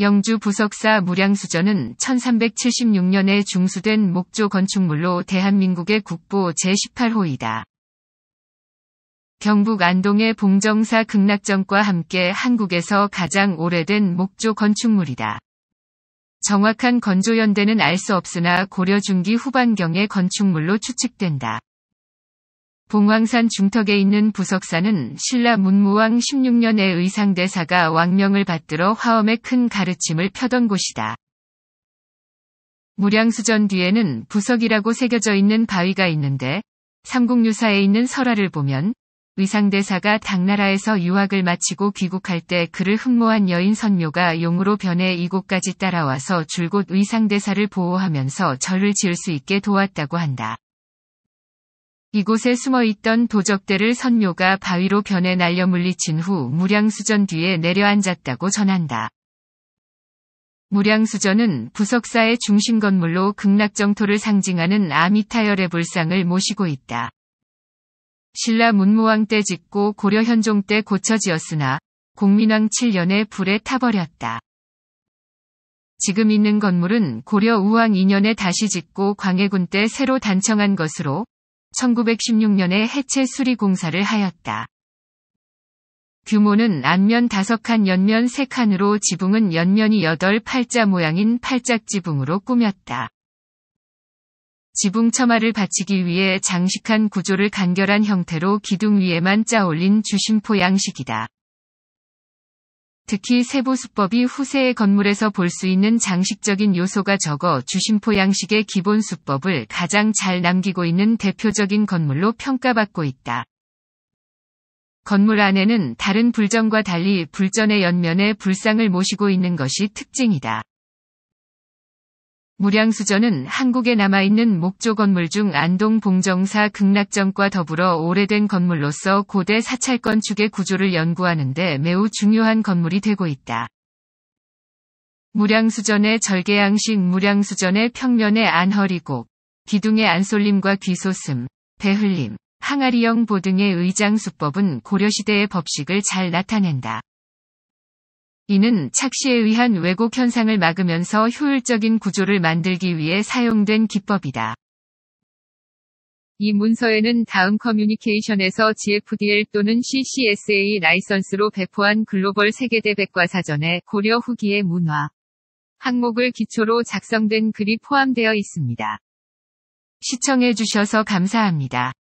영주 부석사 무량수전은 1376년에 중수된 목조 건축물로 대한민국의 국보 제18호이다. 경북 안동의 봉정사 극락전과 함께 한국에서 가장 오래된 목조 건축물이다. 정확한 건조 연대는 알 수 없으나 고려 중기 후반경의 건축물로 추측된다. 봉황산 중턱에 있는 부석사는 신라 문무왕 16년의 의상대사가 왕명을 받들어 화엄의 큰 가르침을 펴던 곳이다. 무량수전 뒤에는 부석이라고 새겨져 있는 바위가 있는데 삼국유사에 있는 설화를 보면 의상대사가 당나라에서 유학을 마치고 귀국할 때 그를 흠모한 여인 선묘가 용으로 변해 이곳까지 따라와서 줄곧 의상대사를 보호하면서 절을 지을 수 있게 도왔다고 한다. 이곳에 숨어 있던 도적대를 선묘가 바위로 변해 날려 물리친 후 무량수전 뒤에 내려앉았다고 전한다. 무량수전은 부석사의 중심 건물로 극락정토를 상징하는 아미타열의 불상을 모시고 있다. 신라 문무왕 때 짓고 고려 현종 때 고쳐 지었으나 공민왕 7년에 불에 타버렸다. 지금 있는 건물은 고려 우왕 2년에 다시 짓고 광해군 때 새로 단청한 것으로 1916년에 해체 수리 공사를 하였다. 규모는 안면 5칸 연면 3칸으로 지붕은 연면이 8, 팔자 모양인 팔짝 지붕으로 꾸몄다. 지붕 처마를 받치기 위해 장식한 구조를 간결한 형태로 기둥 위에만 짜올린 주심포 양식이다. 특히 세부 수법이 후세의 건물에서 볼 수 있는 장식적인 요소가 적어 주심포 양식의 기본 수법을 가장 잘 남기고 있는 대표적인 건물로 평가받고 있다. 건물 안에는 다른 불전과 달리 불전의 연면에 불상을 모시고 있는 것이 특징이다. 무량수전은 한국에 남아있는 목조 건물 중 안동 봉정사 극락점과 더불어 오래된 건물로서 고대 사찰 건축의 구조를 연구하는데 매우 중요한 건물이 되고 있다. 무량수전의 절개양식 무량수전의 평면의 안허리고 기둥의 안솔림과 귀소슴, 배흘림, 항아리형 보등의 의장 수법은 고려시대의 법식을 잘 나타낸다. 이는 착시에 의한 왜곡 현상을 막으면서 효율적인 구조를 만들기 위해 사용된 기법이다. 이 문서에는 다음 커뮤니케이션에서 GFDL 또는 CCSA 라이선스로 배포한 글로벌 세계대백과 사전에 고려 후기의 문화 항목을 기초로 작성된 글이 포함되어 있습니다. 시청해주셔서 감사합니다.